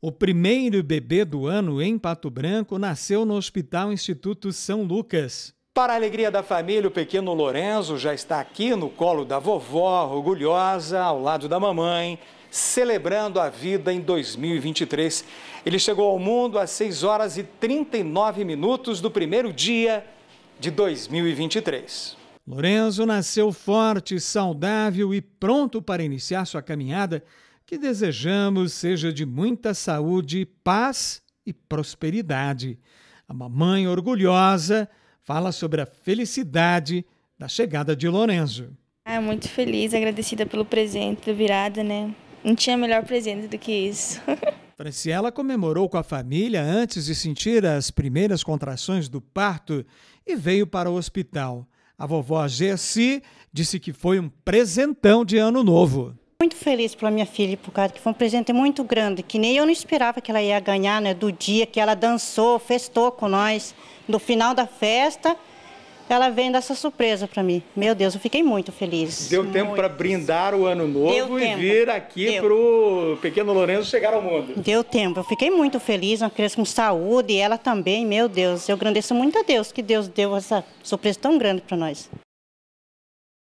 O primeiro bebê do ano em Pato Branco nasceu no Hospital Instituto São Lucas. Para a alegria da família, o pequeno Lorenzo já está aqui no colo da vovó, orgulhosa, ao lado da mamãe, celebrando a vida em 2023. Ele chegou ao mundo às 6 horas e 39 minutos do primeiro dia de 2023. Lorenzo nasceu forte, saudável e pronto para iniciar sua caminhada que desejamos seja de muita saúde, paz e prosperidade. A mamãe orgulhosa fala sobre a felicidade da chegada de Lorenzo. Ah, muito feliz, agradecida pelo presente da virada, né? Não tinha melhor presente do que isso. Franciela comemorou com a família antes de sentir as primeiras contrações do parto e veio para o hospital. A vovó Gessi disse que foi um presentão de ano novo. Muito feliz pela minha filha, por causa que foi um presente muito grande, que nem eu não esperava que ela ia ganhar, né? Do dia que ela dançou, festou com nós, no final da festa, ela vem dessa surpresa para mim. Meu Deus, eu fiquei muito feliz. Deu muito tempo para brindar o ano novo e vir aqui para o pequeno Lourenço chegar ao mundo. Deu tempo, eu fiquei muito feliz, uma criança com saúde e ela também, meu Deus. Eu agradeço muito a Deus que Deus deu essa surpresa tão grande para nós.